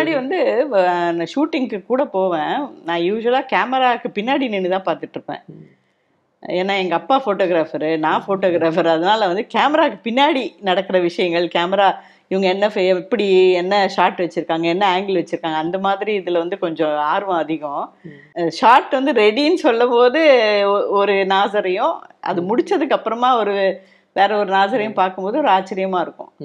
முன்னாடி வந்து நான் ஷூட்டிங்க்கு கூட போவேன் நான் யூஸ்வலாக கேமராவுக்கு பின்னாடி நின்று தான் பார்த்துட்டு இருப்பேன் ஏன்னா எங்கள் அப்பா ஃபோட்டோகிராஃபரு நான் ஃபோட்டோகிராஃபர் அதனால வந்து கேமராவுக்கு பின்னாடி நடக்கிற விஷயங்கள் கேமரா இவங்க என்ன எப்படி என்ன ஷார்ட் வச்சுருக்காங்க என்ன ஆங்கிள் வச்சுருக்காங்க அந்த மாதிரி இதில் வந்து கொஞ்சம் ஆர்வம் அதிகம் ஷார்ட் வந்து ரெடின்னு சொல்லும் போது ஒரு நாசரையும் அது முடித்ததுக்கு அப்புறமா ஒரு வேற ஒரு நாசரையும் பார்க்கும்போது ஒரு ஆச்சரியமாக இருக்கும்